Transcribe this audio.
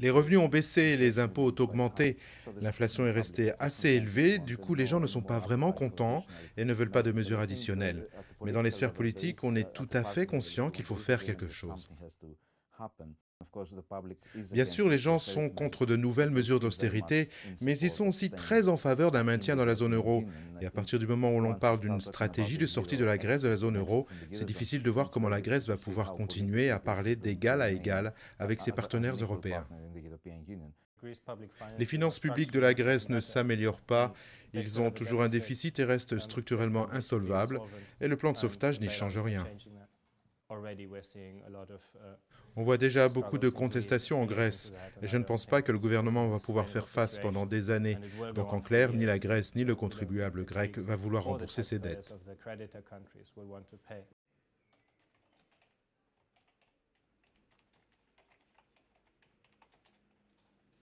Les revenus ont baissé, les impôts ont augmenté, l'inflation est restée assez élevée, du coup les gens ne sont pas vraiment contents et ne veulent pas de mesures additionnelles. Mais dans les sphères politiques, on est tout à fait conscient qu'il faut faire quelque chose. Bien sûr, les gens sont contre de nouvelles mesures d'austérité, mais ils sont aussi très en faveur d'un maintien dans la zone euro. Et à partir du moment où l'on parle d'une stratégie de sortie de la Grèce de la zone euro, c'est difficile de voir comment la Grèce va pouvoir continuer à parler d'égal à égal avec ses uh, partenaires européens. Les finances publiques de la Grèce ne s'améliorent pas, ils ont toujours un déficit et restent structurellement insolvables, et le plan de sauvetage n'y change rien. Uh, on voit déjà beaucoup de contestations en Grèce et je ne pense pas que le gouvernement va pouvoir faire face pendant des années. Donc en clair, ni la Grèce ni le contribuable grec va vouloir rembourser ses dettes.